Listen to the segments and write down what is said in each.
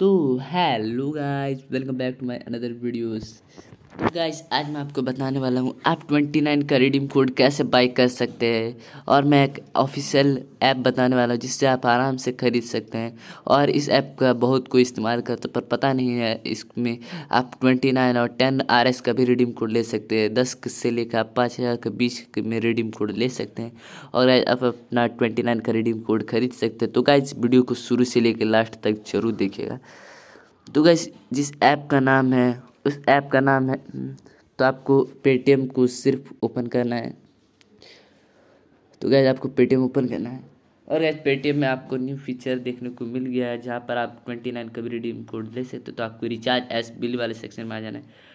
तो hello guys welcome back to my another videos तो guys आज मैं आपको बताने वाला हूँ आप 29 का रिडीम कोड कैसे बाई कर सकते हैं और मैं एक ऑफिशियल ऐप बताने वाला हूँ जिससे आप आराम से ख़रीद सकते हैं और इस ऐप का बहुत कोई इस्तेमाल तो पर पता नहीं है इसमें आप 29 और 10 आर का भी रिडीम कोड ले सकते हैं दस से लेकर आप पाँच हज़ार के बीच में रिडीम कोड ले सकते हैं और आप अपना ट्वेंटी का रिडीम कोड खरीद सकते हैं तो गाइज वीडियो को शुरू से लेकर लास्ट तक जरूर देखिएगा तो गाइज जिस ऐप का नाम है उस ऐप का नाम है हम्म, तो आपको पेटीएम को सिर्फ ओपन करना है तो गैज आपको पेटीएम ओपन करना है और गैज पेटीएम में आपको न्यू फीचर देखने को मिल गया है जहाँ पर आप ट्वेंटी नाइन का भी रिडीम कोड ले सकते हो तो आपको रिचार्ज एस बिल वाले सेक्शन में आ जाना है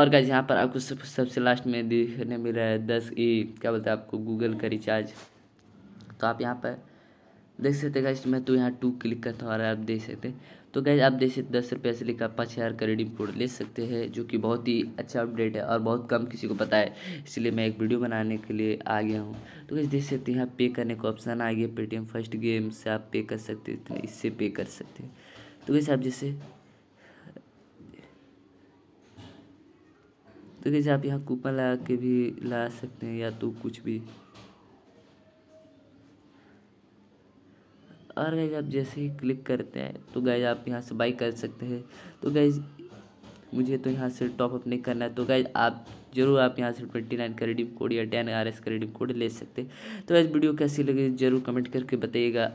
और गैज यहाँ पर आपको सब सबसे लास्ट में देखने मिल रहा है दस ई क्या बोलते हैं आपको गूगल का रिचार्ज तो आप यहाँ पर देख सकते हैं गैज मैं तो यहाँ टू क्लिक करता हूँ और आप देख सकते हैं तो गैज आप जैसे दस रुपये से लेकर पाँच हज़ार का रेडीम कोड ले सकते हैं जो कि बहुत ही अच्छा अपडेट है और बहुत कम किसी को पता है इसलिए मैं एक वीडियो बनाने के लिए आ गया हूँ तो गैस देख सकते हैं यहाँ पे करने का ऑप्शन आ गया पेटीएम फर्स्ट गेम से आप पे कर सकते हैं इससे पे कर सकते हैं तो गैस आप जैसे तो जैसे आप यहाँ कूपन लगा के भी ला सकते हैं या तो कुछ भी और गैज आप जैसे ही क्लिक करते हैं तो गैज आप यहाँ से बाई कर सकते हैं तो गैज मुझे तो यहाँ से टॉप अप नहीं करना है तो गैज आप जरूर आप यहाँ से ट्वेंटी नाइन का रिडीम कोड या टेन आर एस का रिडीम कोड ले सकते हैं तो इस वीडियो कैसी लगी जरूर कमेंट करके बताइएगा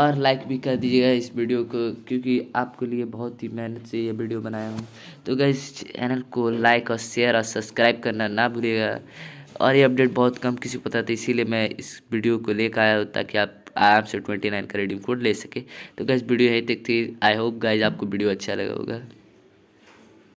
और लाइक भी कर दीजिएगा इस वीडियो को क्योंकि आपके लिए बहुत ही मेहनत से ये वीडियो बनाया हूँ तो इस चैनल को लाइक और शेयर और सब्सक्राइब करना ना भूलिएगा और ये अपडेट बहुत कम किसी को पता था इसीलिए मैं इस वीडियो को लेकर आया हूँ ताकि आप आराम से ट्वेंटी नाइन का रिडीम कोड ले सके तो गैस वीडियो यही देखती आई होप गाइज आपको वीडियो अच्छा लगा होगा